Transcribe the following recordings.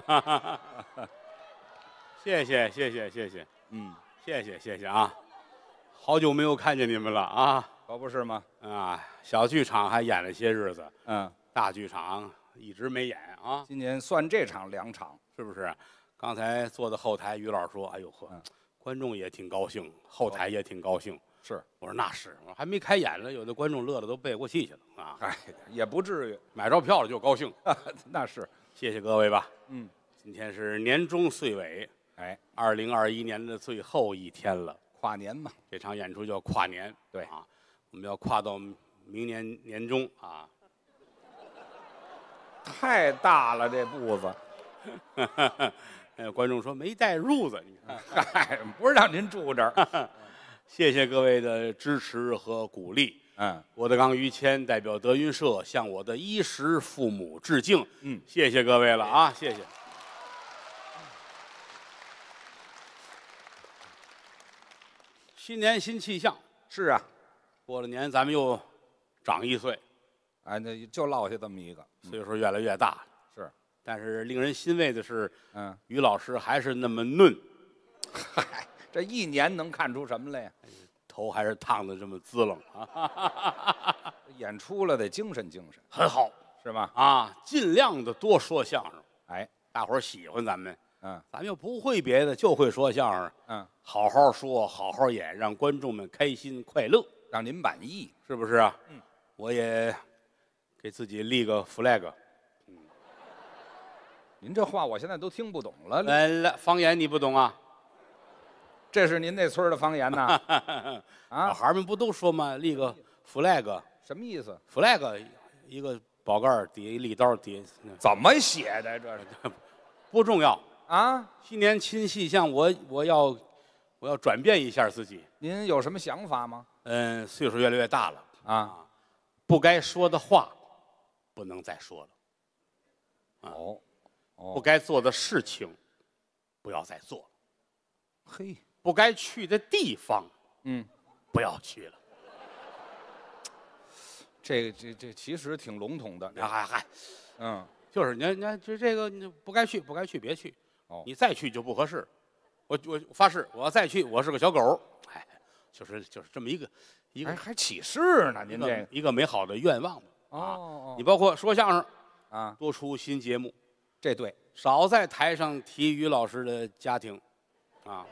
哈，谢谢谢谢谢谢，嗯，谢谢谢谢啊，好久没有看见你们了啊，可不是吗？啊，小剧场还演了些日子，嗯，大剧场一直没演啊，今年算这场两场，是不是？刚才坐在后台，于老师说，哎呦呵，观众也挺高兴，后台也挺高兴。是，我说那是，我还没开演呢，有的观众乐得都背过气去了啊！嗨，也不至于买着票了就高兴，那是，谢谢各位吧。嗯，今天是年终岁尾，哎，二零二一年的最后一天了，跨年嘛，这场演出叫跨年，对啊，我们要跨到明年年中啊。太大了这步子，观众说没带褥子，你看，嗨，不是让您住这儿。谢谢各位的支持和鼓励，嗯，郭德纲、于谦代表德云社向我的衣食父母致敬，嗯，谢谢各位了啊，谢谢。新年新气象，是啊，过了年咱们又长一岁，哎，那就落下这么一个岁数越来越大，是，但是令人欣慰的是，嗯，于老师还是那么嫩。这一年能看出什么来呀？头还是烫的这么滋棱啊！演出了得精神精神，很好，是吧？啊，尽量的多说相声。哎，大伙儿喜欢咱们，嗯，咱们又不会别的，就会说相声，嗯，好好说，好好演，让观众们开心快乐，让您满意，是不是啊？嗯，我也给自己立个 flag。嗯，您这话我现在都听不懂了。来了，方言你不懂啊？这是您那村的方言呐，啊，小孩们不都说吗？立个 flag，什么意思？flag，一个宝盖儿底下立刀底，怎么写的？这是 不重要啊。新年新气象，我，我要我要转变一下自己。您有什么想法吗？嗯，岁数越来越大了啊，不该说的话不能再说了。哦，不该做的事情不要再做。了。嘿。不该去的地方，嗯，不要去了。这这这其实挺笼统的，那还还，嗯，就是你你这这个不该去，不该去，别去。哦，你再去就不合适。我我发誓，我再去，我是个小狗。哎，就是就是这么一个，一个还还起誓呢？您这一个美好的愿望吧。哦哦，你包括说相声，啊，多出新节目，这对。少在台上提于老师的家庭，啊。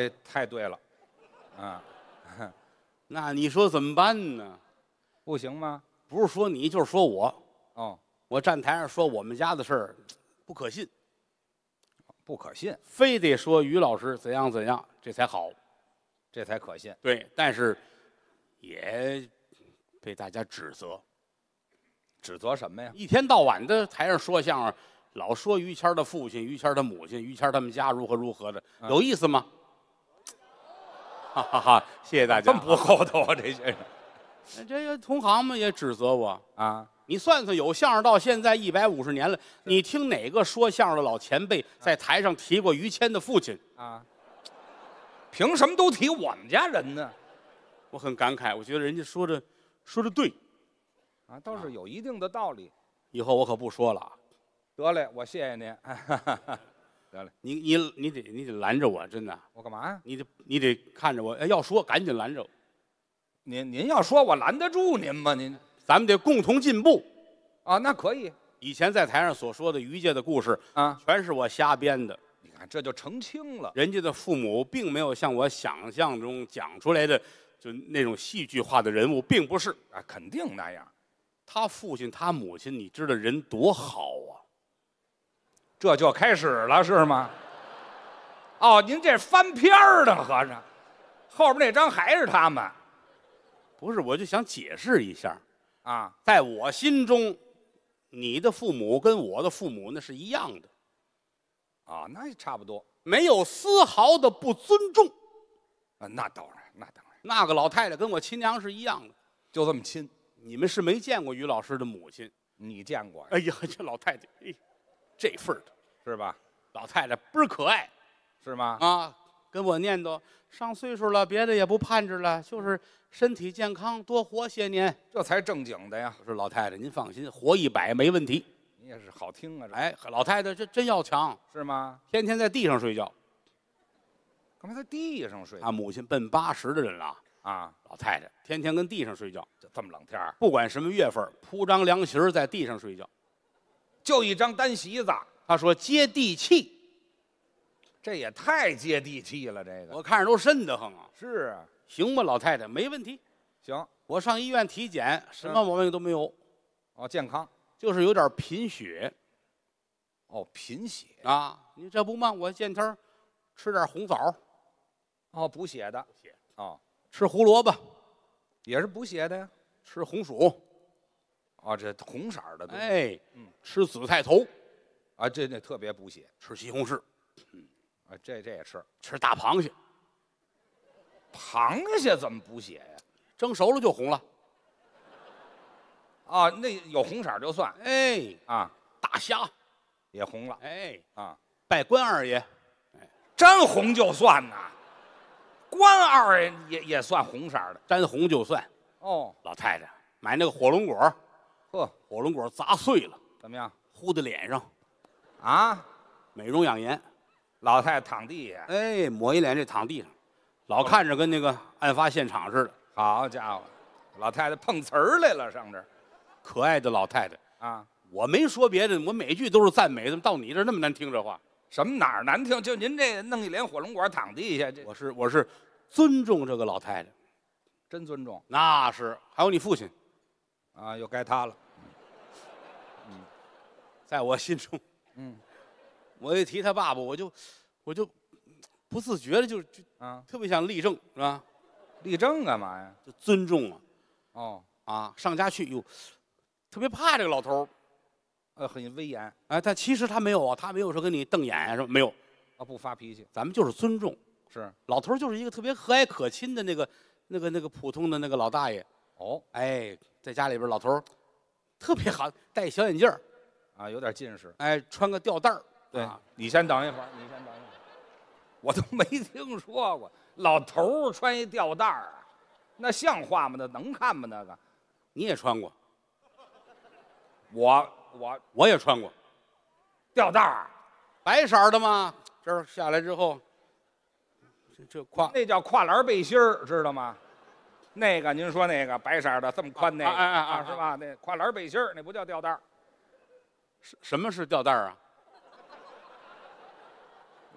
这太对了，啊，那你说怎么办呢？不行吗？不是说你，就是说我。哦，我站台上说我们家的事儿，不可信，不可信，非得说于老师怎样怎样，这才好，这才可信。对，但是也被大家指责，指责什么呀？一天到晚的台上说相声，老说于谦的父亲、于谦的母亲、于谦他们家如何如何的，有意思吗？哈哈哈！谢谢大家，这么不厚道啊，这些人。这个同行们也指责我啊。你算算，有相声到现在一百五十年了，你听哪个说相声的老前辈在台上提过于谦的父亲啊？凭什么都提我们家人呢？我很感慨，我觉得人家说的，说的对，啊，倒是有一定的道理。以后我可不说了。得嘞，我谢谢您。得了，你你你得你得拦着我，真的。我干嘛呀？你得你得看着我，要说赶紧拦着。您您要说，我拦得住您吗？您，咱们得共同进步啊。那可以。以前在台上所说的于家的故事啊，全是我瞎编的。你看这就澄清了。人家的父母并没有像我想象中讲出来的，就那种戏剧化的人物，并不是啊，肯定那样。他父亲他母亲，你知道人多好啊。这就开始了是吗？哦，您这翻篇儿了，和尚，后边那张还是他们，不是，我就想解释一下，啊，在我心中，你的父母跟我的父母那是一样的，啊，那也差不多，没有丝毫的不尊重，啊，那当然，那当然，那个老太太跟我亲娘是一样的，就这么亲。你们是没见过于老师的母亲，你见过哎呀，这老太太，这份儿的。是吧，老太太倍儿可爱，是吗？啊，跟我念叨上岁数了，别的也不盼着了，就是身体健康，多活些年，这才正经的呀。我说老太太，您放心，活一百没问题。你也是好听啊，哎，老太太这真要强，是吗？天天在地上睡觉。干嘛在地上睡？啊，母亲奔八十的人了啊，老太太天天跟地上睡觉，就这么冷天儿，不管什么月份，铺张凉席儿在地上睡觉，就一张单席子。他说：“接地气，这也太接地气了。这个我看着都瘆得慌啊。是啊，行吧，老太太没问题。行，我上医院体检，什么毛病都没有啊，健康，就是有点贫血。哦，贫血啊，你这不嘛，我见天儿吃点红枣，哦，补血的。血啊，吃胡萝卜也是补血的呀。吃红薯，哦，这红色的。哎，嗯，吃紫菜头。”啊，这那特别补血，吃西红柿，啊，这这也吃，吃大螃蟹。螃蟹怎么补血呀？蒸熟了就红了。啊，那有红色就算。哎，啊，大虾，也红了。哎，啊，拜关二爷，沾红就算呐。关二爷也也算红色的，沾红就算。哦，老太太买那个火龙果，呵，火龙果砸碎了，怎么样？糊在脸上。啊，美容养颜，老太太躺地下，哎，抹一脸这躺地上，老看着跟那个案发现场似的。好家伙，老太太碰瓷儿来了，上这，可爱的老太太啊！我没说别的，我每句都是赞美，怎么到你这儿那么难听？这话什么哪儿难听？就您这弄一脸火龙果躺地下，我是我是尊重这个老太太，真尊重，那是。还有你父亲，啊，又该他了。嗯，在我心中。嗯，我一提他爸爸，我就，我就，不自觉的就就啊，特别想立正，是吧？立正干嘛呀？就尊重啊。哦，啊，上家去，哟，特别怕这个老头儿，呃，很威严。哎，但其实他没有啊，他没有说跟你瞪眼，什么，没有，啊，不发脾气。咱们就是尊重，是。老头儿就是一个特别和蔼可亲的那个、那个、那个普通的那个老大爷。哦，哎，在家里边，老头儿特别好，戴小眼镜儿。啊，有点近视，哎，穿个吊带儿，对，你先等一会儿，你先等一会儿，我都没听说过，老头穿一吊带儿那像话吗？那能看吗？那个，你也穿过，我我我也穿过，吊带儿，白色的吗？这下来之后，这这跨那叫跨栏背心儿，知道吗？那个，您说那个白色的这么宽那个，啊，是吧？那跨栏背心儿，那不叫吊带儿。什什么是吊带儿啊？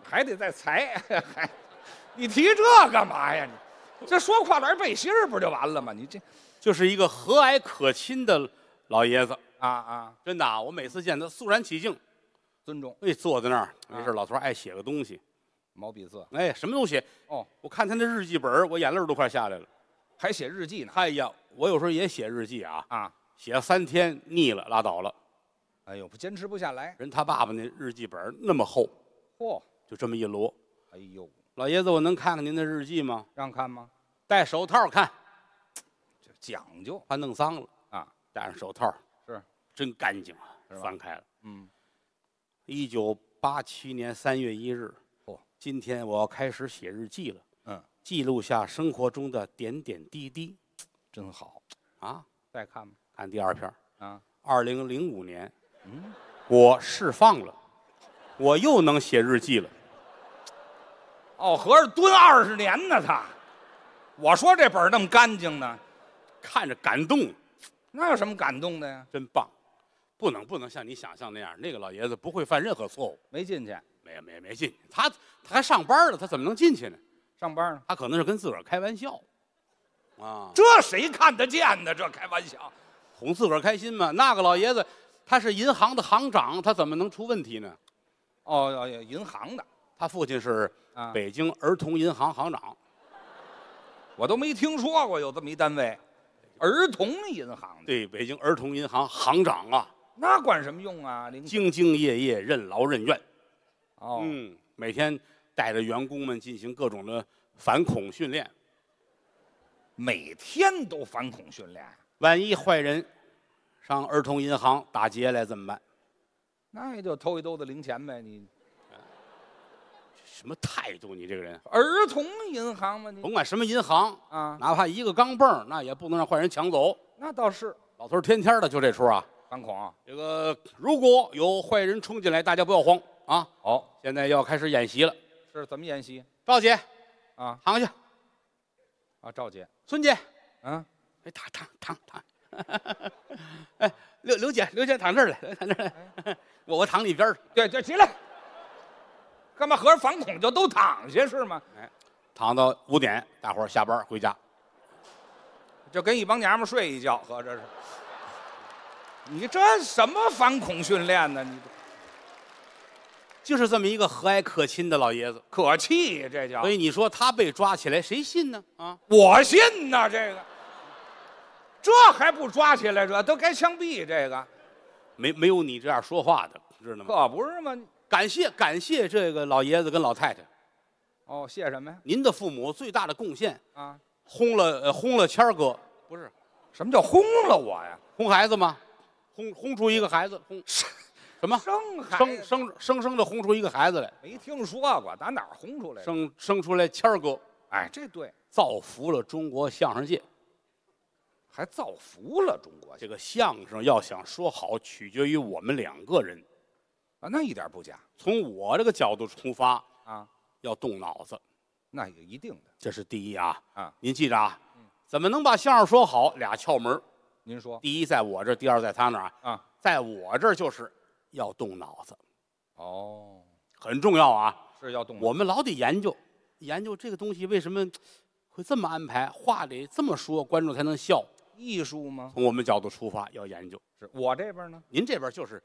还得再裁，你提这干嘛呀？你这说跨栏背心儿不就完了吗？你这就是一个和蔼可亲的老爷子啊啊！真的啊，我每次见他肃然起敬，尊重。哎，坐在那儿没事，老头儿爱写个东西，毛笔字。哎，什么东西？哦，我看他那日记本我眼泪都快下来了，还写日记呢！嗨呀，我有时候也写日记啊啊，写了三天腻了，拉倒了。哎呦，不坚持不下来。人他爸爸那日记本那么厚，嚯，就这么一摞。哎呦，老爷子，我能看看您的日记吗？让看吗？戴手套看，讲究，怕弄脏了啊。戴上手套，是真干净啊。翻开了，嗯，一九八七年三月一日，哦，今天我要开始写日记了。嗯，记录下生活中的点点滴滴，真好啊。再看吧，看第二篇。啊，二零零五年。我释放了，我又能写日记了。哦，合着蹲二十年呢，他。我说这本那么干净呢，看着感动，那有什么感动的呀？真棒，不能不能像你想象那样，那个老爷子不会犯任何错误。没进去，没没没进去，他他还上班呢，他怎么能进去呢？上班呢？他可能是跟自个儿开玩笑，啊，这谁看得见呢？这开玩笑，哄自个儿开心嘛。那个老爷子。他是银行的行长，他怎么能出问题呢？哦，银行的，他父亲是北京儿童银行行长，我都没听说过有这么一单位，儿童银行。对，北京儿童银行行长啊，那管什么用啊？兢兢业业，任劳任怨。哦，嗯，每天带着员工们进行各种的反恐训练，每天都反恐训练，万一坏人。上儿童银行打劫来怎么办？那也就偷一兜子零钱呗，你什么态度？你这个人，儿童银行吗？你甭管什么银行啊，哪怕一个钢镚，那也不能让坏人抢走。那倒是，老头儿天天的就这出啊，反恐啊。这个如果有坏人冲进来，大家不要慌啊。好，现在要开始演习了。是怎么演习？赵姐啊，躺下。啊，赵姐，孙姐嗯，哎，躺躺躺躺。哎，刘刘姐，刘姐躺这儿来，躺这儿来，我 我躺你边儿。对，对，起来。干嘛合着反恐就都躺下是吗？哎，躺到五点，大伙儿下班回家，就跟一帮娘们儿睡一觉，合着是？你这什么反恐训练呢？你，就是这么一个和蔼可亲的老爷子，可气这叫。所以你说他被抓起来，谁信呢？啊，我信呢，这个。这还不抓起来？这都该枪毙！这个，没没有你这样说话的，知道吗？可不是吗？感谢感谢这个老爷子跟老太太，哦，谢什么呀？您的父母最大的贡献啊，轰了轰了谦儿哥，不是，什么叫轰了我呀？轰孩子吗？轰轰出一个孩子，轰什么生子生生生生的轰出一个孩子来？没听说过，打哪轰出来？生生出来谦儿哥，哎，这对，造福了中国相声界。还造福了中国。这个相声要想说好，取决于我们两个人，啊，那一点不假。从我这个角度出发啊，要动脑子，那也一定的。这是第一啊啊！您记着啊，怎么能把相声说好？俩窍门。您说，第一在我这儿，第二在他那儿啊。在我这儿就是要动脑子，哦，很重要啊。是要动，我们老得研究研究这个东西为什么会这么安排，话里这么说，观众才能笑。艺术吗？从我们角度出发，要研究。是我这边呢？您这边就是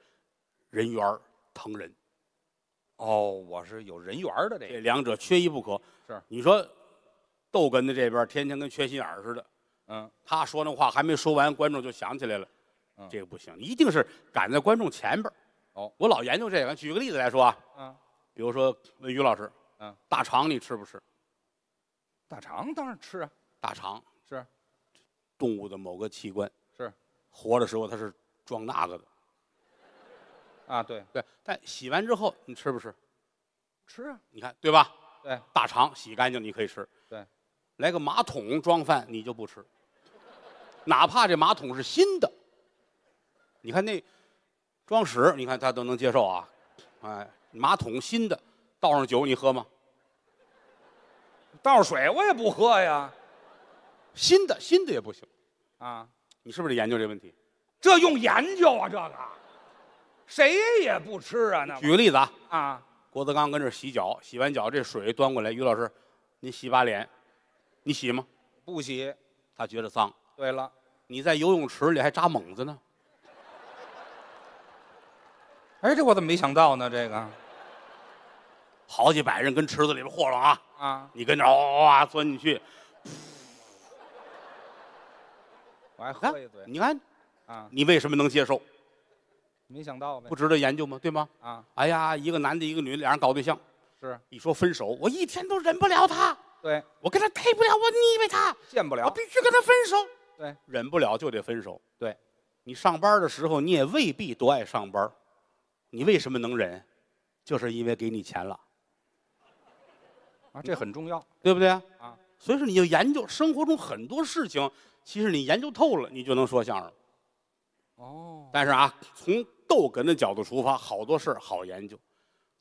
人缘疼人。哦，我是有人缘的。这这两者缺一不可。是你说逗哏的这边，天天跟缺心眼似的。嗯，他说那话还没说完，观众就想起来了。嗯，这个不行，一定是赶在观众前边哦，我老研究这个。举个例子来说啊，嗯，比如说问于老师，嗯，大肠你吃不吃？大肠当然吃啊，大肠。动物的某个器官是活的时候，它是装那个的啊，对对，但洗完之后你吃不吃？吃啊，你看对吧？对，大肠洗干净你可以吃，对，来个马桶装饭你就不吃，哪怕这马桶是新的。你看那装屎，你看他都能接受啊，哎，马桶新的，倒上酒你喝吗？倒上水我也不喝呀。新的新的也不行，啊，你是不是得研究这问题？这用研究啊，这个谁也不吃啊。那举个例子啊，啊，郭德纲跟这洗脚，洗完脚这水端过来，于老师，您洗把脸，你洗吗？不洗，他觉得脏。对了，你在游泳池里还扎猛子呢。哎，这我怎么没想到呢？这个好几百人跟池子里边霍霍啊，啊，你跟着哇钻进去。你看，你看，啊，你为什么能接受？没想到呗，不值得研究吗？对吗？啊，哎呀，一个男的，一个女的，俩人搞对象，是一说分手，我一天都忍不了他，对我跟他配不了，我腻歪他，见不了，我必须跟他分手。对，忍不了就得分手。对，你上班的时候你也未必多爱上班，你为什么能忍？就是因为给你钱了啊，这很重要，对不对？啊。所以说，你就研究生活中很多事情，其实你研究透了，你就能说相声。哦。但是啊，从逗哏的角度出发，好多事儿好研究。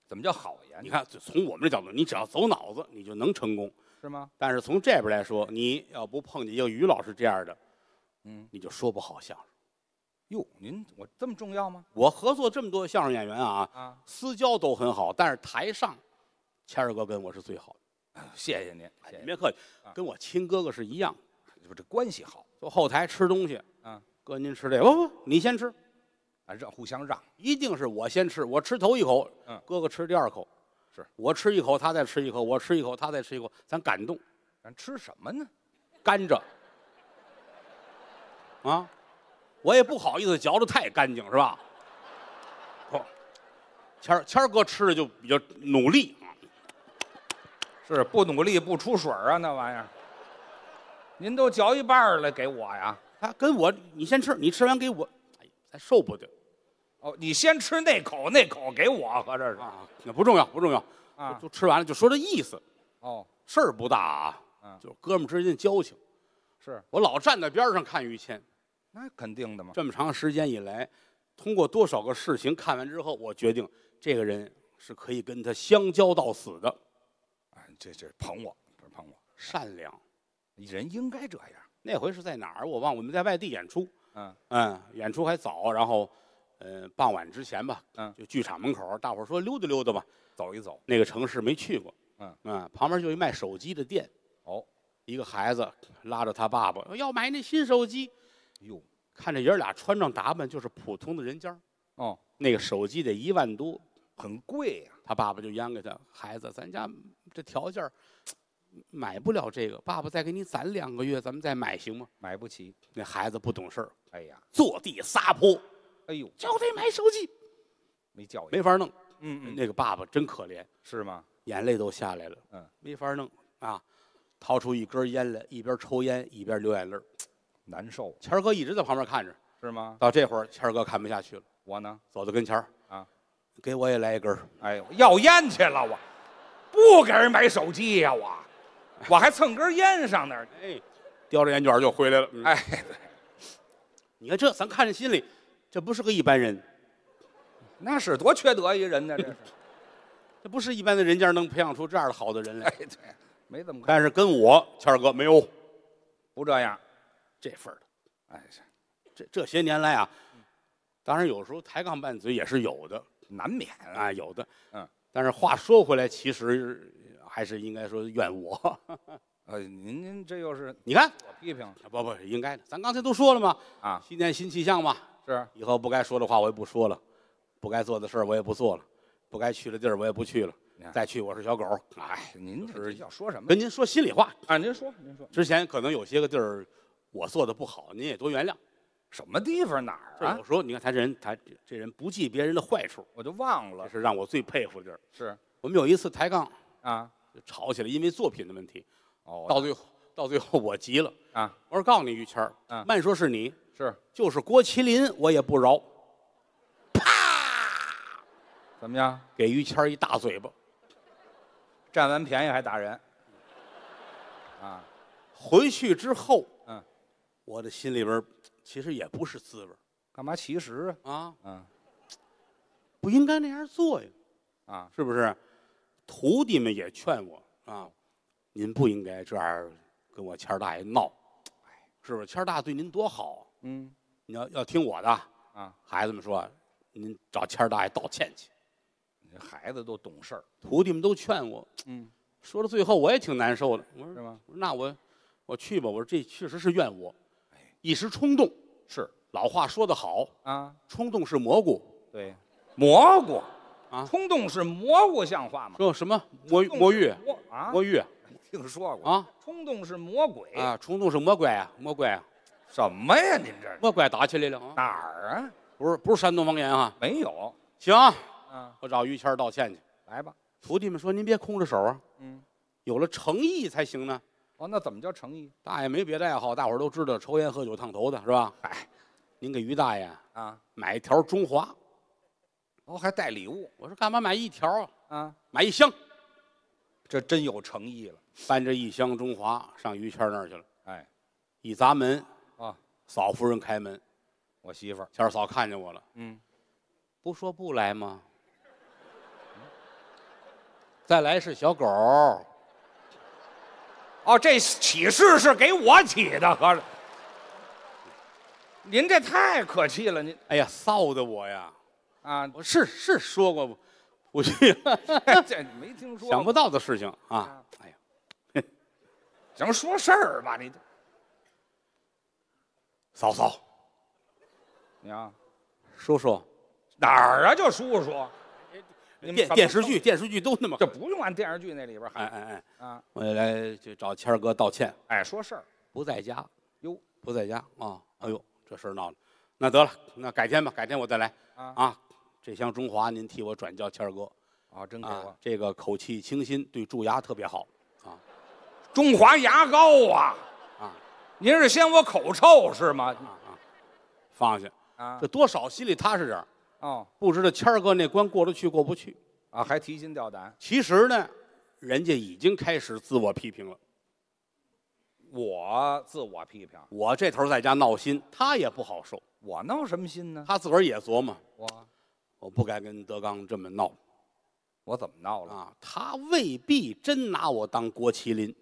怎么叫好研究？你看，从我们这角度，你只要走脑子，你就能成功。是吗？但是从这边来说，你要不碰见一个于老师这样的，嗯，你就说不好相声。哟，您我这么重要吗？我合作这么多相声演员啊，啊，私交都很好，但是台上，谦儿哥跟我是最好的。谢谢您，您别客气，跟我亲哥哥是一样，就这关系好。坐后台吃东西，嗯，哥您吃这个，不不，你先吃，让互相让，一定是我先吃，我吃头一口，嗯，哥哥吃第二口，是我吃一口，他再吃一口，我吃一口，他再吃一口，咱感动。咱吃什么呢？甘蔗。啊，我也不好意思嚼得太干净，是吧？不，谦儿谦儿哥吃的就比较努力。是不努力不出水啊！那玩意儿，您都嚼一半了，给我呀？他跟我，你先吃，你吃完给我。哎，咱受不得。哦，你先吃那口，那口给我，合着是啊？那不重要，不重要。啊，就吃完了，就说这意思。哦，事儿不大啊。嗯，就是哥们之间交情。是我老站在边上看于谦，那肯定的嘛。这么长时间以来，通过多少个事情看完之后，我决定这个人是可以跟他相交到死的。这这捧我，这捧我善良，人应该这样。那回是在哪儿？我忘我们在外地演出，嗯嗯，演出还早，然后，呃，傍晚之前吧，嗯，就剧场门口，大伙儿说溜达溜达吧，走一走。那个城市没去过，嗯嗯，旁边就一卖手机的店，哦，一个孩子拉着他爸爸要买那新手机，哟，看这爷俩穿着打扮就是普通的人家，哦，那个手机得一万多，很贵呀。他爸爸就央给他孩子，咱家这条件买不了这个，爸爸再给你攒两个月，咱们再买行吗？买不起，那孩子不懂事儿。哎呀，坐地撒泼，哎呦，就得买手机，没教育，没法弄。嗯嗯，那个爸爸真可怜，是吗？眼泪都下来了。嗯，没法弄啊，掏出一根烟来，一边抽烟一边流眼泪，难受。谦儿哥一直在旁边看着，是吗？到这会儿，谦儿哥看不下去了，我呢，走到跟前儿啊。给我也来一根儿！哎，要烟去了，我不给人买手机呀，我我还蹭根烟上那儿，哎，叼着烟卷就回来了。哎，你看这咱看着心里，这不是个一般人，那是多缺德一个人呢！这是，这不是一般的人家能培养出这样的好的人来？哎，对，没怎么。但是跟我，谦儿哥没有，不这样，这份儿的。哎，这这些年来啊，当然有时候抬杠拌嘴也是有的。难免啊，有的，嗯，但是话说回来，其实还是应该说怨我。呃，您这又是？你看，我批评了，不不，应该的。咱刚才都说了嘛，啊，新年新气象嘛，是。以后不该说的话我也不说了，不该做的事儿我也不做了，不该去的地儿我也不去了。再去我是小狗。哎，您是要说什么？跟您说心里话啊，您说，您说。之前可能有些个地儿我做的不好，您也多原谅。什么地方哪儿啊？我说，你看他这人，他这人不记别人的坏处，我就忘了。这是让我最佩服的地儿。是我们有一次抬杠啊，吵起来，因为作品的问题。哦，到最后，到最后我急了啊！我说：“告诉你于谦儿，慢说是你，是就是郭麒麟，我也不饶。”啪！怎么样？给于谦儿一大嘴巴。占完便宜还打人啊？回去之后，嗯，我的心里边。其实也不是滋味干嘛？其实啊，嗯，不应该那样做呀，啊，是不是？徒弟们也劝我啊，您不应该这样跟我谦儿大爷闹，哎，是不是？谦儿大对您多好，嗯，你要要听我的啊，孩子们说，您找谦儿大爷道歉去，孩子都懂事儿，徒弟们都劝我，嗯，说到最后我也挺难受的，我说是吧？那我我去吧，我说这确实是怨我。一时冲动，是老话说得好啊，冲动是蘑菇。对，蘑菇啊，冲动是蘑菇，像话吗？说什么魔魔芋啊？魔芋，听说过啊？冲动是魔鬼啊！冲动是魔鬼啊！魔怪啊！什么呀？您这魔怪打起来了啊？哪儿啊？不是不是山东方言啊？没有。行，嗯，我找于谦道歉去。来吧，徒弟们说您别空着手啊，嗯，有了诚意才行呢。哦，那怎么叫诚意？大爷没别的爱好，大伙儿都知道抽烟喝酒烫头的是吧？哎，您给于大爷啊买一条中华，我还带礼物。我说干嘛买一条啊？啊，买一箱，这真有诚意了。搬着一箱中华上于谦那儿去了。哎，一砸门啊，嫂夫人开门，我媳妇谦儿嫂看见我了。嗯，不说不来吗？再来是小狗。哦，这起誓是给我起的，合着。您这太可气了，您哎呀臊的我呀，啊，我是是说过不去 这没听说，想不到的事情啊，哎呀，咱们说事儿吧，你，嫂嫂，娘，叔叔，哪儿啊？叫叔叔。电电视剧电视剧都那么，这不用按电视剧那里边喊。哎哎哎啊！我来就找谦儿哥道歉。哎，说事儿，不在家，哟，不在家啊！哎呦，这事儿闹了，那得了，那改天吧，改天我再来。啊啊，这箱中华您替我转交谦儿哥。啊，真好。这个口气清新，对蛀牙特别好。啊，中华牙膏啊啊！您是嫌我口臭是吗？放下啊，这多少心里踏实点儿。哦，不知道谦儿哥那关过得去过不去啊？还提心吊胆。其实呢，人家已经开始自我批评了。我自我批评，我这头在家闹心，他也不好受。我闹什么心呢？他自个儿也琢磨我，我不该跟德刚这么闹，我怎么闹了啊？他未必真拿我当郭麒麟，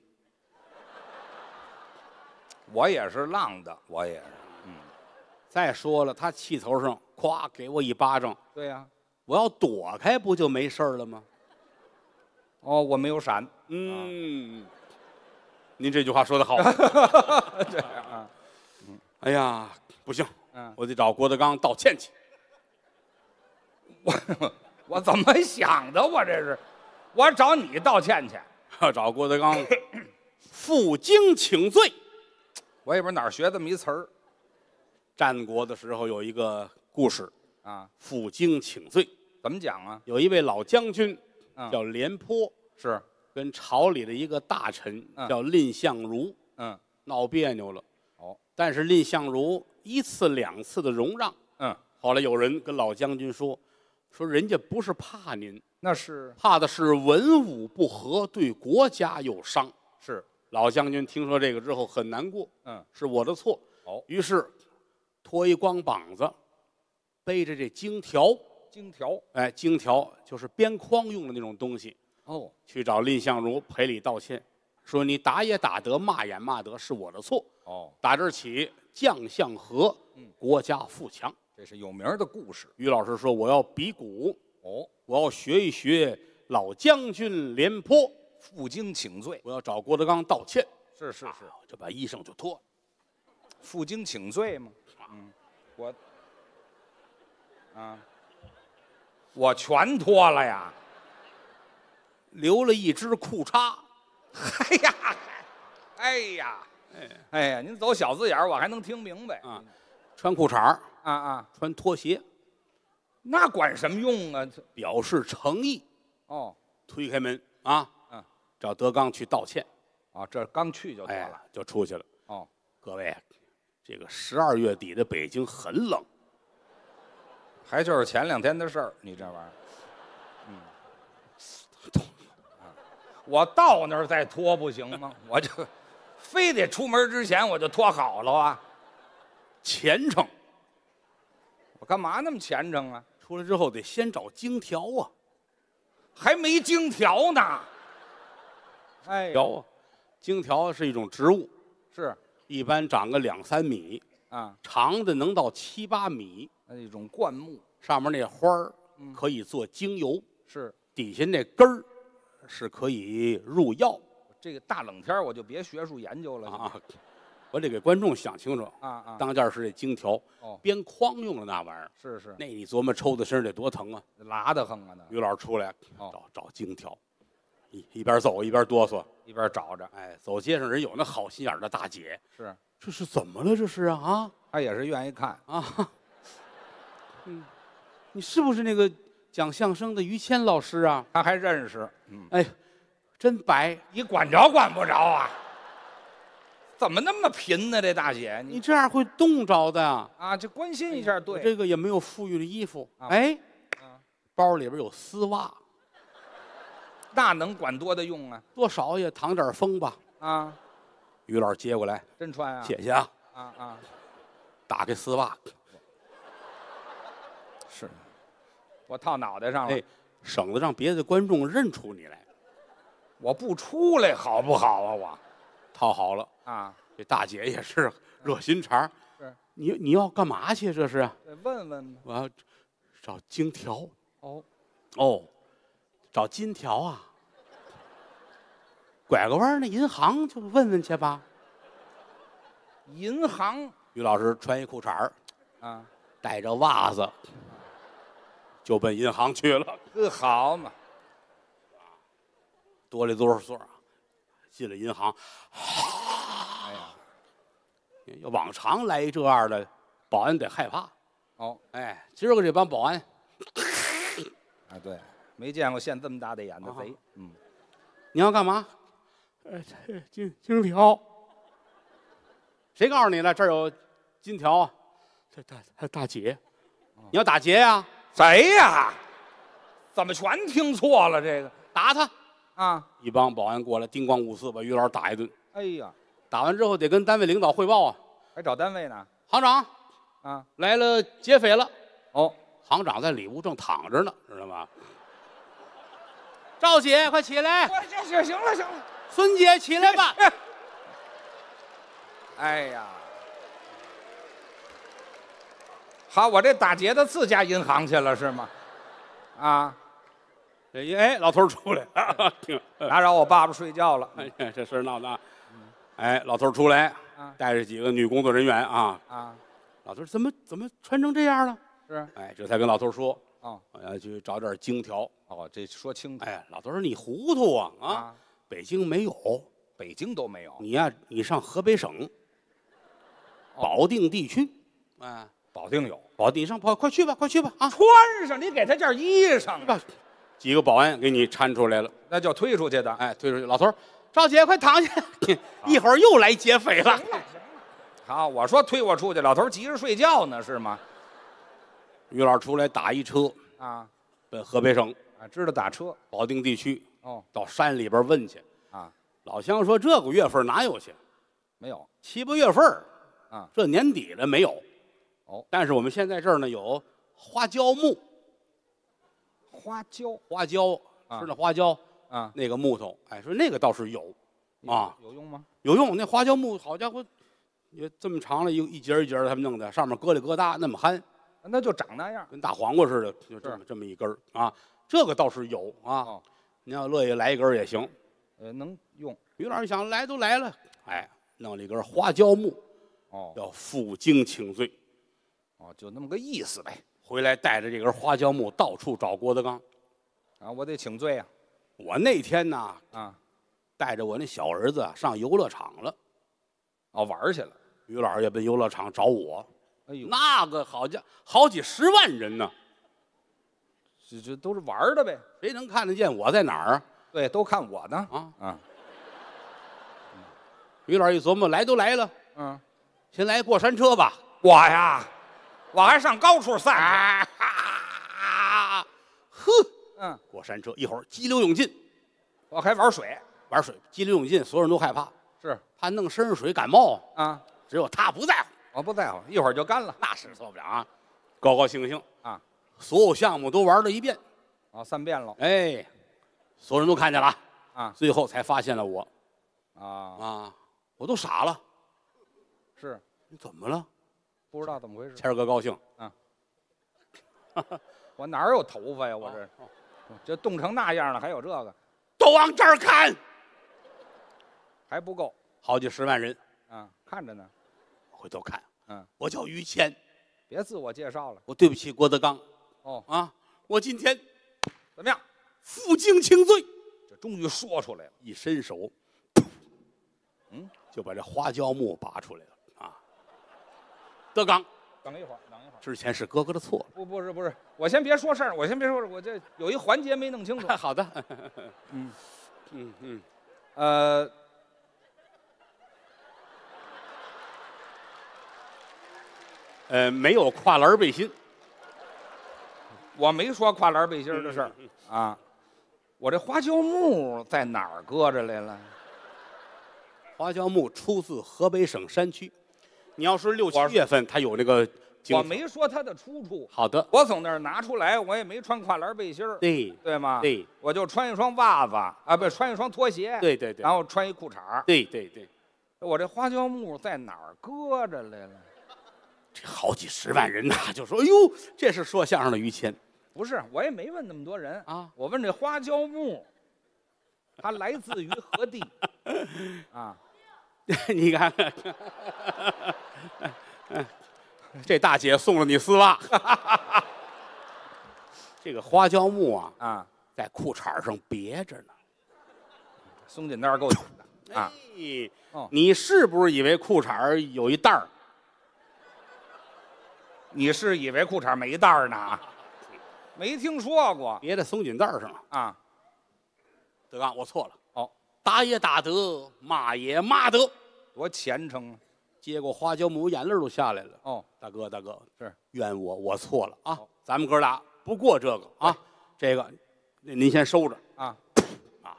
我也是浪的，我也。再说了，他气头上，咵给我一巴掌。对呀，我要躲开不就没事了吗？哦，我没有闪。嗯，您这句话说的好。对啊，哎呀，不行，我得找郭德纲道歉去。我我怎么想的？我这是，我找你道歉去。找郭德纲，负荆请罪。我也不知道哪儿学这么一词儿。战国的时候有一个故事啊，负荆请罪，怎么讲啊？有一位老将军，叫廉颇，是跟朝里的一个大臣叫蔺相如，嗯，闹别扭了。哦，但是蔺相如一次两次的容让，嗯，后来有人跟老将军说，说人家不是怕您，那是怕的是文武不和，对国家有伤。是老将军听说这个之后很难过，嗯，是我的错。哦，于是。脱一光膀子，背着这荆条，荆条，哎，荆条就是边框用的那种东西哦。去找蔺相如赔礼道歉，说你打也打得，骂也骂得，是我的错哦。打这起将相和，国家富强，这是有名的故事。于老师说我要比武哦，我要学一学老将军廉颇负荆请罪，我要找郭德纲道歉。是是是，就把衣裳就脱，负荆请罪嘛。嗯，我啊，我全脱了呀，留了一只裤衩。哎呀，哎呀，哎呀，您走小字眼我还能听明白啊。穿裤衩啊啊，穿拖鞋，那管什么用啊？表示诚意哦。推开门啊，嗯，找德刚去道歉啊。这刚去就走了，就出去了。哦，各位。这个十二月底的北京很冷，还就是前两天的事儿。你这玩意儿，嗯，我到那儿再脱不行吗？我就非得出门之前我就脱好了啊，虔诚。我干嘛那么虔诚啊？出来之后得先找金条啊，还没金条呢。哎，有，金条是一种植物，是。一般长个两三米啊，长的能到七八米。那种灌木上面那花儿，可以做精油。是，底下那根儿，是可以入药。这个大冷天儿，我就别学术研究了啊！我得给观众想清楚啊啊！当件儿是这荆条，编筐用的那玩意儿。是是，那你琢磨抽的身上得多疼啊，拉的慌啊！于老师出来找找荆条。一边走一边哆嗦，一边找着。哎，走街上人有那好心眼的大姐，是这是怎么了？这是啊啊！她也是愿意看啊。嗯，你是不是那个讲相声的于谦老师啊？他还认识。嗯，哎，真白，你管着管不着啊？怎么那么贫呢？这大姐，你这样会冻着的啊！啊，就关心一下。对，这个也没有富裕的衣服。哎，啊、包里边有丝袜。那能管多大用啊？多少也挡点风吧。啊，于老师接过来，真穿啊？谢谢啊。啊啊，打开丝袜。是，我套脑袋上了。哎，省得让别的观众认出你来。我不出来好不好啊？我套好了。啊，这大姐也是热心肠。是，你你要干嘛去？这是？得问问我要找金条。哦，哦。找金条啊！拐个弯儿，那银行就问问去吧。银行，于老师穿一裤衩儿，啊，带着袜子，就奔银行去了。好嘛，哆里哆嗦啊，进了银行。哎呀，要往常来一这样的保安得害怕。哦，哎，今儿个这帮保安，啊对。没见过现这么大的眼的贼，嗯，你要干嘛？呃，金金条。谁告诉你了？这儿有金条？大大，还有劫？你要打劫呀？贼呀！怎么全听错了？这个打他啊！一帮保安过来，叮咣五四，把于老师打一顿。哎呀，打完之后得跟单位领导汇报啊，还找单位呢？行长，啊，来了劫匪了。哦，行长在里屋正躺着呢，知道吗？赵姐，快起来！赵姐，行了，行了。孙姐，起来吧。哎呀，好，我这打劫到自家银行去了是吗？啊，这哎，老头儿出来，打扰我爸爸睡觉了。哎，这事闹的。哎，老头儿出来，带着几个女工作人员啊。啊，老头儿怎么怎么穿成这样了？是，哎，这才跟老头儿说。啊，我要去找点金条。哦，这说清楚。哎，老头说你糊涂啊！啊，北京没有，北京都没有。你呀，你上河北省保定地区，啊，保定有。保定，你上保，快去吧，快去吧。啊，穿上，你给他件衣裳。几个保安给你搀出来了，那叫推出去的。哎，推出去。老头赵姐，快躺下，一会儿又来劫匪了。好，我说推我出去，老头急着睡觉呢，是吗？于老师出来打一车啊，奔河北省啊，知道打车，保定地区哦，到山里边问去啊，老乡说这个月份哪有去，没有七八月份啊，这年底了没有，哦，但是我们现在这儿呢有花椒木。花椒花椒吃的花椒啊，那个木头哎，说那个倒是有啊，有用吗？有用，那花椒木好家伙，也这么长了一一节一节的，他们弄的上面疙里疙瘩那么憨。那就长那样，跟大黄瓜似的，就这么这么一根啊。这个倒是有啊，您要乐意来一根也行。呃，能用。于老师想来都来了，哎，弄了一根花椒木，哦，要负荆请罪，哦，就那么个意思呗。回来带着这根花椒木到处找郭德纲，啊，我得请罪啊。我那天呢，啊，带着我那小儿子上游乐场了，啊，玩去了。于老师也奔游乐场找我。哎呦，那个好家好几十万人呢，这这都是玩的呗，谁能看得见我在哪儿啊？对，都看我呢啊。啊！于老一琢磨，来都来了，嗯，先来过山车吧。我呀，我还上高处赛。啊呵，嗯，过山车一会儿激流勇进，我还玩水，玩水，激流勇进，所有人都害怕，是怕弄身上水感冒啊。只有他不在乎。我不在乎，一会儿就干了。那是错不了啊，高高兴兴啊，所有项目都玩了一遍，啊，三遍了。哎，所有人都看见了啊，最后才发现了我，啊啊，我都傻了。是，你怎么了？不知道怎么回事。谦儿哥高兴，啊，我哪儿有头发呀？我这，这冻成那样了，还有这个，都往这儿看，还不够，好几十万人，啊，看着呢，回头看。我叫于谦，别自我介绍了。我对不起郭德纲，哦啊，我今天怎么样？负荆请罪，这终于说出来了。一伸手，嗯，就把这花椒木拔出来了啊。德纲，等一会儿，等一会儿。之前是哥哥的错。不，不是，不是，我先别说事儿，我先别说，事我这有一环节没弄清楚。好的，嗯嗯嗯，呃。呃，没有跨栏背心，我没说跨栏背心的事儿啊。我这花椒木在哪儿搁着来了？花椒木出自河北省山区，你要说六七月份它有那个，我没说它的出处。好的，我从那儿拿出来，我也没穿跨栏背心对对吗？对，我就穿一双袜子啊，不穿一双拖鞋，对对对，然后穿一裤衩对对对。我这花椒木在哪儿搁着来了？这好几十万人呐，就说：“哎呦，这是说相声的于谦。”不是，我也没问那么多人啊，我问这花椒木，它来自于何地？啊，你看，这大姐送了你丝袜。这个花椒木啊，啊，在裤衩上别着呢。松紧带够紧的啊。你是不是以为裤衩有一带儿？你是以为裤衩没袋儿呢？没听说过，别在松紧带上啊，德刚，我错了。哦，打也打得，骂也骂得，多虔诚。啊！接过花椒，抹眼泪都下来了。哦，大哥，大哥，是怨我，我错了啊。咱们哥俩不过这个啊，这个，那您先收着啊。啊，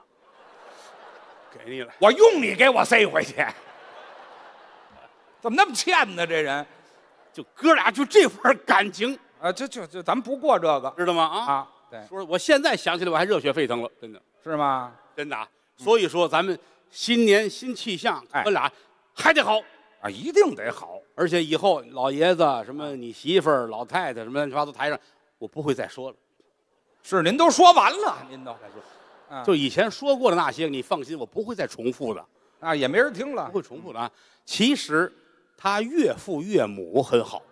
给你了，我用你给我塞回去，怎么那么欠呢？这人。就哥俩就这份感情啊，这就就咱们不过这个，知道吗？啊，对。说我现在想起来我还热血沸腾了，真的。是吗？真的。所以说咱们新年新气象，哥俩还得好啊，一定得好。而且以后老爷子什么，你媳妇儿、老太太什么乱七八糟台上，我不会再说了。是您都说完了，您都，说。就以前说过的那些，你放心，我不会再重复的啊，也没人听了，不会重复的。啊。其实。他岳父岳母很好，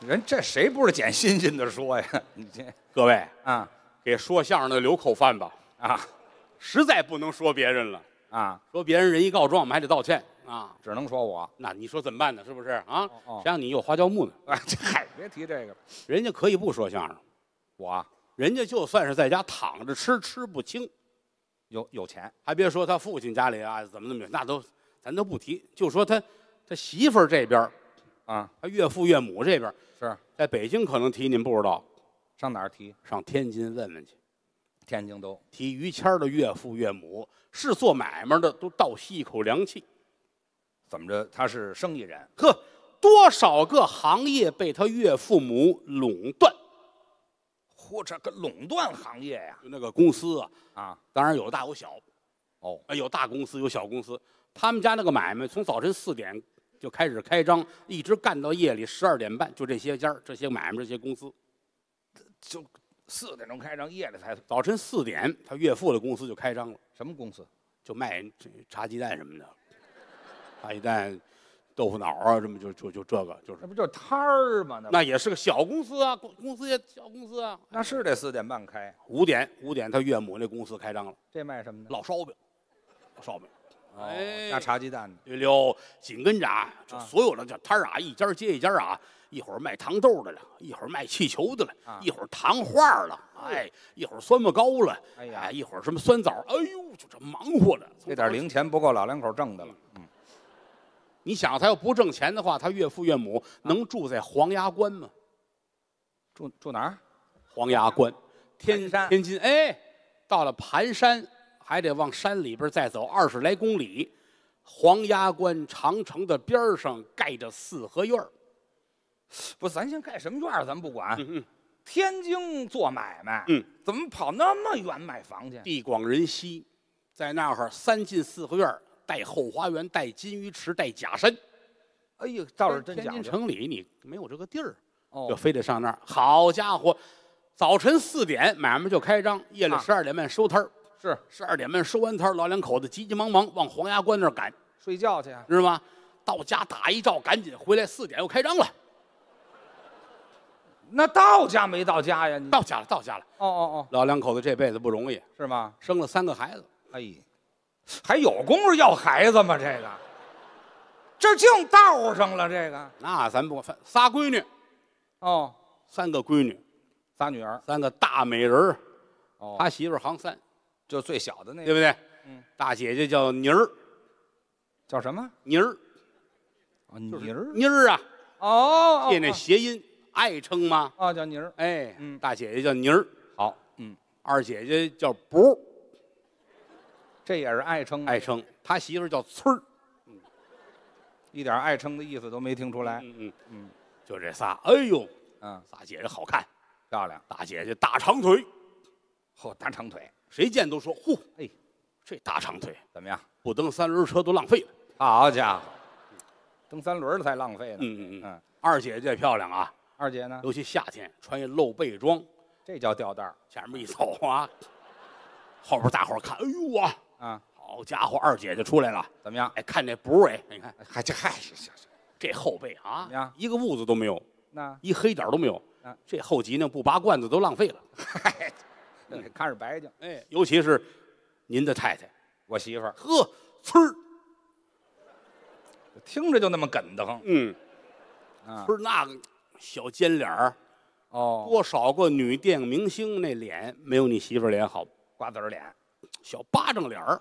人这谁不是捡新鲜的说呀？你 这各位啊，给说相声的留口饭吧啊！实在不能说别人了啊，说别人人一告状，我们还得道歉啊，只能说我。那你说怎么办呢？是不是啊？谁让你有花椒木呢？哎，嗨，别提这个人家可以不说相声，我人家就算是在家躺着吃，吃不清。有有钱，还别说他父亲家里啊，怎么怎么那都咱都不提。就说他他媳妇儿这边，啊，他岳父岳母这边是在北京可能提，您不知道，上哪儿提？上天津问问去，天津都提于谦的岳父岳母是做买卖的，都倒吸一口凉气。怎么着？他是生意人，呵，多少个行业被他岳父母垄断。或这个垄断行业呀，那个公司啊，啊，当然有大有小，哦，有大公司有小公司，他们家那个买卖从早晨四点就开始开张，一直干到夜里十二点半，就这些家这些买卖，这些公司，就四点钟开张，夜里才早晨四点，他岳父的公司就开张了，什么公司？就卖这茶鸡蛋什么的，茶鸡蛋。豆腐脑啊，什么就就就这个就是，那不就是摊儿吗？那那也是个小公司啊，公公司也小公司啊。那是得四点半开，五点五点他岳母那公司开张了。这卖什么？老烧饼，老烧饼，哎，加茶鸡蛋的。溜，紧跟着啊，就所有的这摊儿啊，一家接一家啊，一会儿卖糖豆的了，一会儿卖气球的了，一会儿糖画了，哎，一会儿酸麻糕了，哎呀，一会儿什么酸枣，哎呦，就这忙活的。这点零钱不够老两口挣的了。你想他要不挣钱的话，他岳父岳母能住在黄崖关吗？住住哪儿？黄崖关，天山，天津。哎，到了盘山，还得往山里边再走二十来公里。黄崖关长城的边上盖着四合院 不，咱先盖什么院咱不管。嗯嗯。天津做买卖，嗯，怎么跑那么远买房去？地广人稀，在那儿哈三进四合院带后花园，带金鱼池，带假山。哎呦，倒是真假。天津城里你没有这个地儿，哦，就非得上那儿。好家伙，早晨四点买卖就开张，夜里十二点半收摊儿。是，十二点半收完摊儿，老两口子急急忙忙往黄崖关那儿赶，睡觉去，知道吗？到家打一照，赶紧回来，四点又开张了。那到家没到家呀？到家了，到家了。哦哦哦，老两口子这辈子不容易，是吗？生了三个孩子，哎。还有工夫要孩子吗？这个，这净道上了。这个，那咱不分仨闺女，哦，三个闺女，仨女儿，三个大美人儿。哦，他媳妇儿行三，就最小的那个，对不对？嗯，大姐姐叫妮儿，叫什么？妮儿，啊妮儿，妮儿啊。哦，借那谐音爱称吗？啊，叫妮儿。哎，大姐姐叫妮儿。好，嗯，二姐姐叫不。这也是爱称，爱称。他媳妇叫村儿，一点爱称的意思都没听出来。嗯嗯嗯，就这仨。哎呦，嗯，大姐姐好看，漂亮。大姐姐大长腿，嚯，大长腿，谁见都说呼哎，这大长腿怎么样？不蹬三轮车都浪费了。好家伙，蹬三轮的才浪费呢。嗯嗯嗯嗯。二姐姐漂亮啊。二姐呢？尤其夏天穿一露背装，这叫吊带儿。前面一走啊，后边大伙儿看，哎呦啊！啊，好家伙，二姐就出来了，怎么样？哎，看这脖哎，你看，还这嗨，这后背啊，怎么样？一个痦子都没有，那一黑点都没有。啊，这后脊梁不拔罐子都浪费了。嗨，看着白净，哎，尤其是您的太太，我媳妇儿，呵，村儿，听着就那么哏的慌，嗯，村儿那个小尖脸儿，哦，多少个女电影明星那脸没有你媳妇儿脸好，瓜子儿脸。小巴掌脸儿，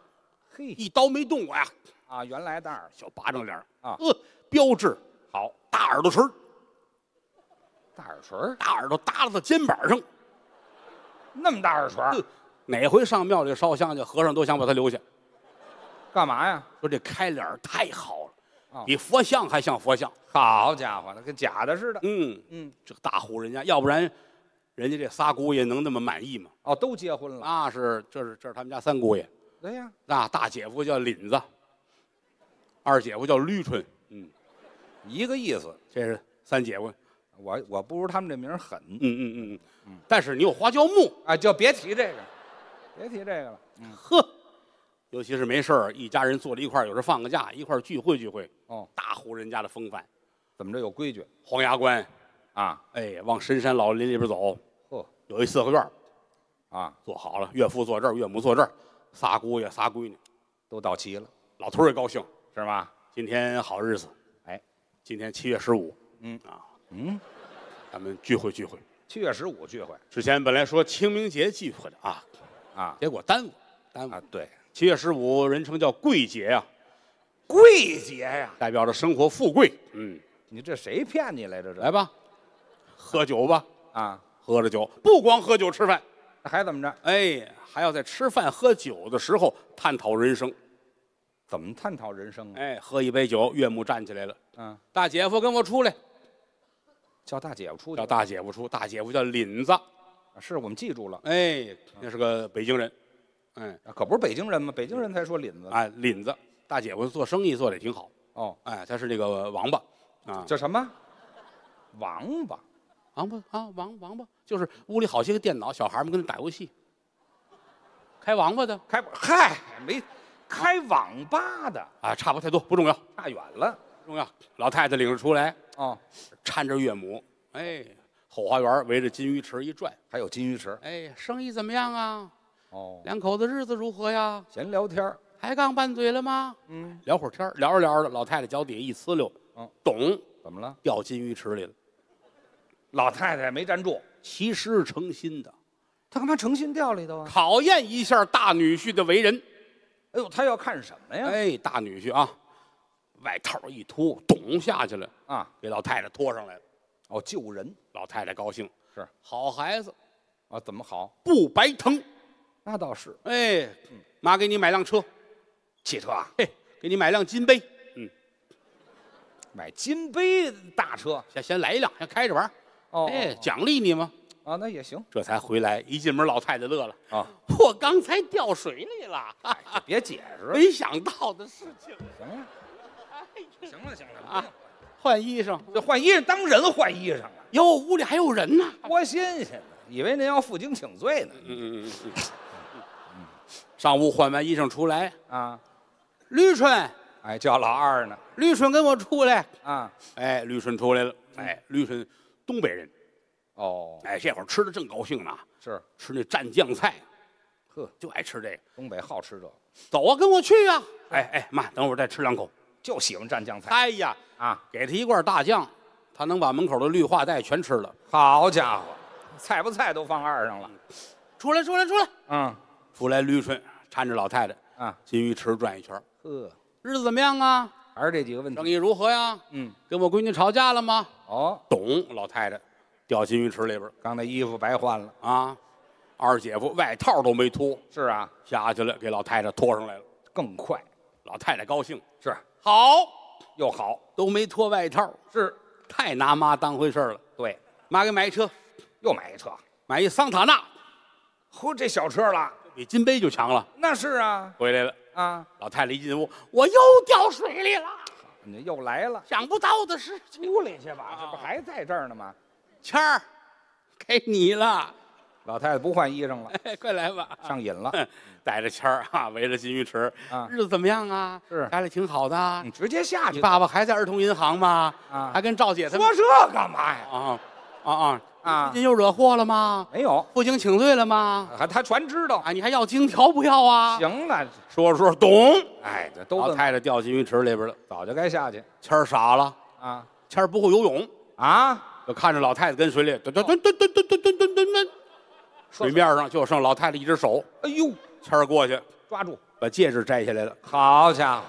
嘿，一刀没动过呀！啊，原来那儿小巴掌脸儿啊，呃，标志好，大耳朵垂儿，大耳垂儿，大耳朵耷拉到肩膀上，那么大耳垂儿，哪回上庙里烧香去，和尚都想把他留下，干嘛呀？说这开脸太好了，比佛像还像佛像，好家伙，那跟假的似的。嗯嗯，这个大户人家，要不然。人家这仨姑爷能那么满意吗？哦，都结婚了。那是，这是，这是他们家三姑爷。对呀。那大姐夫叫林子，二姐夫叫绿春，嗯，一个意思。这是三姐夫，我我不如他们这名狠。嗯嗯嗯嗯。但是你有花椒木啊，就别提这个，别提这个了。呵，尤其是没事儿，一家人坐在一块儿，有时放个假，一块儿聚会聚会。哦，大户人家的风范，怎么着有规矩？黄崖关，啊，哎，往深山老林里边走。有一四合院儿，啊，坐好了，岳父坐这儿，岳母坐这儿，仨姑爷仨闺女都到齐了，老头儿也高兴，是吧？今天好日子，哎，今天七月十五，嗯啊，嗯，咱们聚会聚会，七月十五聚会。之前本来说清明节聚会的啊，啊，结果耽误，耽误啊。对，七月十五人称叫贵节呀，贵节呀，代表着生活富贵。嗯，你这谁骗你来着？来吧，喝酒吧，啊。喝着酒，不光喝酒吃饭，还怎么着？哎，还要在吃饭喝酒的时候探讨人生，怎么探讨人生？哎，喝一杯酒，岳母站起来了。嗯，大姐夫跟我出来，叫大姐夫出，叫大姐夫出。大姐夫叫林子，是我们记住了。哎，那是个北京人，哎，可不是北京人吗？北京人才说林子啊，林子大姐夫做生意做得挺好。哦，哎，他是那个王八啊，叫什么？王八。王八啊，王王八就是屋里好些个电脑，小孩们跟那打游戏。开王八的，开嗨没，开网吧的啊，差不太多，不重要。差远了，重要。老太太领着出来，哦，搀着岳母，哎，后花园围着金鱼池一转，还有金鱼池。哎，生意怎么样啊？哦，两口子日子如何呀？闲聊天，还刚拌嘴了吗？嗯，聊会儿天，聊着聊着，老太太脚底下一呲溜，嗯，懂怎么了？掉金鱼池里了。老太太没站住，其实是诚心的，他干嘛诚心掉里头啊？考验一下大女婿的为人。哎呦，他要看什么呀？哎，大女婿啊，外套一脱，咚下去了啊，给老太太脱上来了。哦，救人，老太太高兴，是好孩子啊？怎么好？不白疼。那倒是。哎，妈给你买辆车，汽车啊？嘿，给你买辆金杯。嗯，买金杯大车，先先来一辆，先开着玩。哦，哎，奖励你吗？啊，那也行。这才回来，一进门，老太太乐了啊！我刚才掉水里了，别解释，没想到的事情。行了，行了行了啊，换衣裳，这换衣裳当人换衣裳啊！哟，屋里还有人呢，多新鲜呢，以为您要负荆请罪呢。嗯嗯嗯嗯嗯。上屋换完衣裳出来啊，绿春，哎，叫老二呢，绿春跟我出来啊，哎，绿春出来了，哎，绿春。东北人，哦，哎，这会儿吃的正高兴呢，是吃那蘸酱菜，呵，就爱吃这个。东北好吃这个，走啊，跟我去呀！哎哎，妈，等会儿再吃两口，就喜欢蘸酱菜。哎呀，啊，给他一罐大酱，他能把门口的绿化带全吃了。好家伙，菜不菜都放二上了，出来，出来，出来！嗯，出来，驴唇搀着老太太，啊，金鱼池转一圈。呵，日子怎么样啊？还是这几个问题，生意如何呀？嗯，跟我闺女吵架了吗？哦，懂，老太太掉金鱼池里边，刚才衣服白换了啊！二姐夫外套都没脱，是啊，下去了，给老太太拖上来了，更快，老太太高兴，是好又好，都没脱外套，是太拿妈当回事了。对，妈给买一车，又买一车，买一桑塔纳，嚯，这小车了，比金杯就强了，那是啊，回来了。啊！老太太一进屋，我又掉水里了。你又来了。想不到的是，屋里去吧，这不还在这儿呢吗？谦儿，给你了。老太太不换衣裳了，快来吧，上瘾了。带着谦儿啊，围着金鱼池啊，日子怎么样啊？是家里挺好的。你直接下去。爸爸还在儿童银行吗？啊，还跟赵姐他们。说这干嘛呀？啊。啊啊啊！您又惹祸了吗？没有，负荆请罪了吗？还他全知道。啊！你还要金条不要啊？行了，说说懂。哎，都老太太掉进鱼池里边了，早就该下去。谦儿傻了啊！谦儿不会游泳啊！就看着老太太跟水里，墩墩墩墩墩墩墩墩墩，水面上就剩老太太一只手。哎呦，谦儿过去抓住，把戒指摘下来了。好家伙，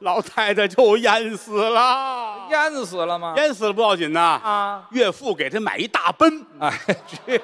老太太就淹死了。淹死了吗？淹死了不要紧呐。啊，岳父给他买一大奔。哎，这。